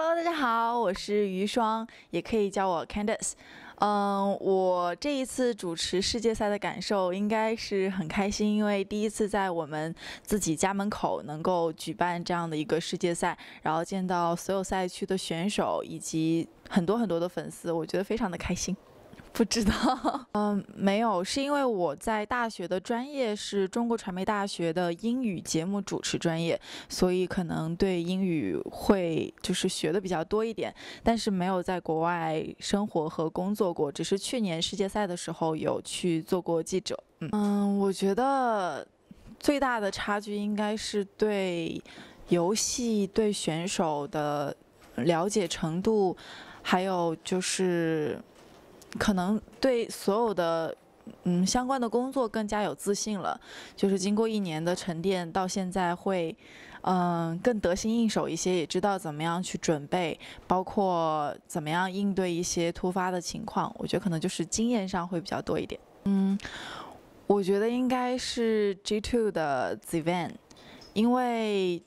Hello，大家好，我是余霜，也可以叫我 Candice。嗯，我这一次主持世界赛的感受应该是很开心，因为第一次在我们自己家门口能够举办这样的一个世界赛，然后见到所有赛区的选手以及很多很多的粉丝，我觉得非常的开心。不知道，嗯，没有，是因为我在大学的专业是中国传媒大学的英语节目主持专业，所以可能对英语会就是学的比较多一点，但是没有在国外生活和工作过，只是去年世界赛的时候有去做过记者。嗯，我觉得最大的差距应该是对游戏、对选手的了解程度，还有就是。可能对所有的，嗯，相关的工作更加有自信了。就是经过一年的沉淀，到现在会，嗯，更得心应手一些，也知道怎么样去准备，包括怎么样应对一些突发的情况。我觉得可能就是经验上会比较多一点。嗯，我觉得应该是 g Two 的 Ziven，因为。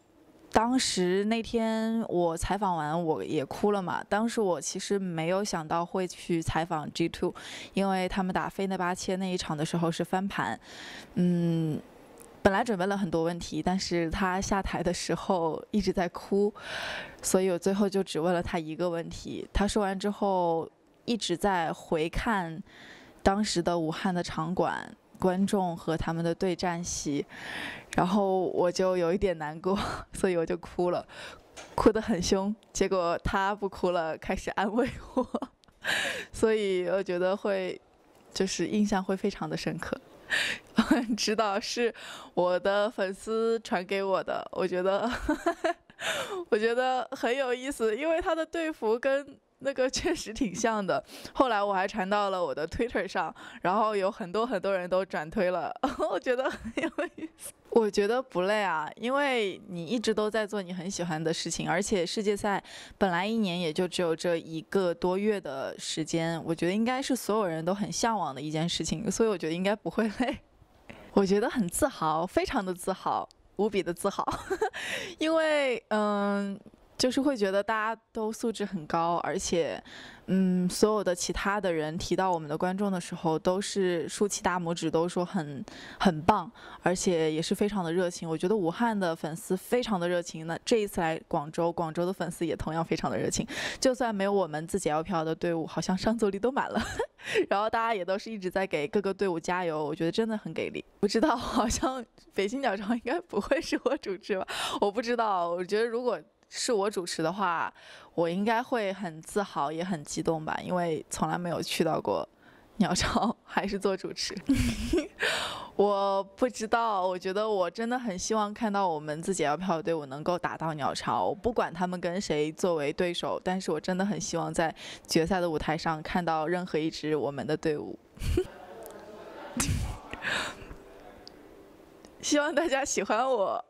当时那天我采访完我也哭了嘛。当时我其实没有想到会去采访 g Two，因为他们打飞那八千那一场的时候是翻盘。嗯，本来准备了很多问题，但是他下台的时候一直在哭，所以我最后就只问了他一个问题。他说完之后一直在回看当时的武汉的场馆。观众和他们的对战席，然后我就有一点难过，所以我就哭了，哭得很凶。结果他不哭了，开始安慰我，所以我觉得会，就是印象会非常的深刻。知 道是我的粉丝传给我的，我觉得，我觉得很有意思，因为他的队服跟。那个确实挺像的，后来我还传到了我的 Twitter 上，然后有很多很多人都转推了，我觉得很有意思。我觉得不累啊，因为你一直都在做你很喜欢的事情，而且世界赛本来一年也就只有这一个多月的时间，我觉得应该是所有人都很向往的一件事情，所以我觉得应该不会累。我觉得很自豪，非常的自豪，无比的自豪，因为嗯。就是会觉得大家都素质很高，而且，嗯，所有的其他的人提到我们的观众的时候，都是竖起大拇指，都说很很棒，而且也是非常的热情。我觉得武汉的粉丝非常的热情，那这一次来广州，广州的粉丝也同样非常的热情。就算没有我们自己要票的队伍，好像上座率都满了，然后大家也都是一直在给各个队伍加油，我觉得真的很给力。不知道，好像北京鸟巢应该不会是我主持吧？我不知道，我觉得如果。是我主持的话，我应该会很自豪，也很激动吧，因为从来没有去到过鸟巢，还是做主持。我不知道，我觉得我真的很希望看到我们自己要票的队伍能够打到鸟巢，不管他们跟谁作为对手，但是我真的很希望在决赛的舞台上看到任何一支我们的队伍。希望大家喜欢我。